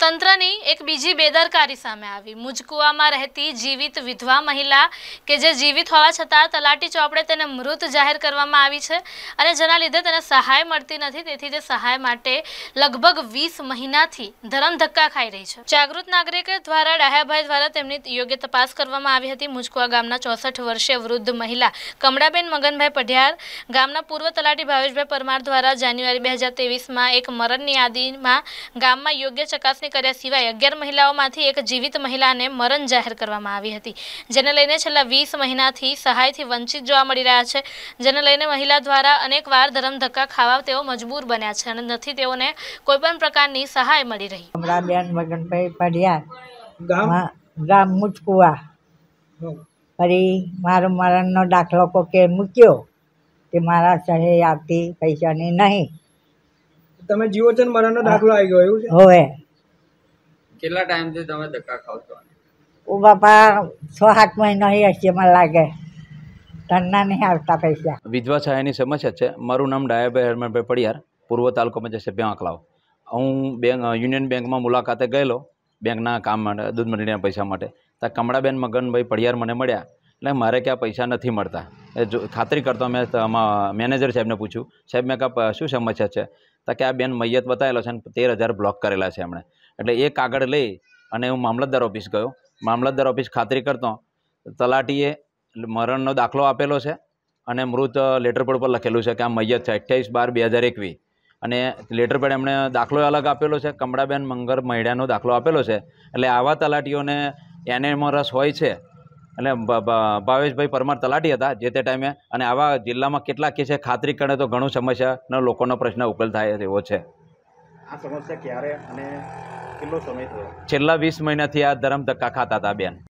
તંત્રની એક બીજી બેદરકારી સામે આવી મુજકુવામાં રહેતી જીવિત વિધવા મહિલા કે જે જીવિત હોવા છતાં તલાટી ચોપડે તેને મૃત જાહેર કરવામાં આવી છે અને જેના લીધે તેને સહાય મળતી નથી તેથી તે સહાય માટે લગભગ વીસ મહિનાથી ધરમ ધક્કા ખાઈ રહી છે જાગૃત નાગરિક દ્વારા ડાહ્યાભાઈ દ્વારા તેમની યોગ્ય તપાસ કરવામાં આવી હતી મુજકુવા ગામના ચોસઠ વર્ષીય વૃદ્ધ મહિલા કમળાબેન મગનભાઈ પઢિયાર ગામના પૂર્વ તલાટી ભાવેશભાઈ પરમાર દ્વારા જાન્યુઆરી બે હજાર તેવીસમાં એક મરણની યાદીમાં ગામમાં યોગ્ય ચકાસણી કર્યા સિવાય અગિયાર મહિલાઓમાંથી એક જીવિત મહિલાને મરણ જાહેર કરવામાં આવી હતી જેને લઈને છેલ્લા વીસ મહિનાથી સહાયથી વંચિત જોવા મળી રહ્યા છે જેને લઈને મહિલા દ્વારા અનેકવાર ધરમ ખાવા તેઓ મજબૂર બન્યા છે અને નથી તેઓને કોઈપણ પ્રકારની સહાય મળી રહી કમળાબેન મગનભાઈ પડિયા ગામ મુચકુવા ફરી મારો મરણનો દાખલો કોકે મૂક્યો તે મારા સહે આવતી પૈસાની નહીં તમે જીવો છો મરણનો દાખલો આવી ગયો એવું છે હવે કેટલા ટાઈમથી તમે ધક્કા ખાવ છો ઓ બાપા છ સાત મહિના એ હસીમાં લાગે ધરના નહીં આવતા પૈસા વિધવા સહાયની સમસ્યા છે મારું નામ ડાયાભાઈ હરમણભાઈ પડિયાર પૂર્વ તાલુકા પંચાયત સભ્ય આંકલાવ હું બેંક યુનિયન બેંકમાં મુલાકાતે ગયેલો બેંકના કામ માટે દૂધ મંડળીના પૈસા માટે ત્યાં કમળાબેન મગનભાઈ પડિયાર મને મળ્યા એટલે મારે ક્યાં પૈસા નથી મળતા જો ખાતરી કરતો મેં મેનેજર સાહેબને પૂછ્યું સાહેબ મેં કહા શું સમસ્યા છે તો કે આ બેન મૈયત બતાવેલો છે અને તેર હજાર બ્લોક કરેલા છે એમણે એટલે એ કાગળ લઈ અને હું મામલતદાર ઓફિસ ગયો મામલતદાર ઓફિસ ખાતરી કરતો તલાટીએ મરણનો દાખલો આપેલો છે અને મૃત લેટરપેડ પર લખેલું છે કે આ મૈયત છે અઠ્યાવીસ બાર બે હજાર એકવીસ અને લેટરપેડ એમણે દાખલો અલગ આપેલો છે કમળાબેન મંગર મહિડાનો દાખલો આપેલો છે એટલે આવા તલાટીઓને એને રસ હોય છે અને ભાવેશભાઈ પરમાર તલાટી હતા જે તે ટાઈમે અને આવા જિલ્લામાં કેટલા કેસે ખાતરી કરે તો ઘણું સમસ્યાનો લોકોનો પ્રશ્ન ઉકેલ થાય એવો છે આ સમસ્યા ક્યારે અને કેટલો સમય થયો છેલ્લા વીસ મહિનાથી આ ધરમ ધક્કા ખાતા હતા બેન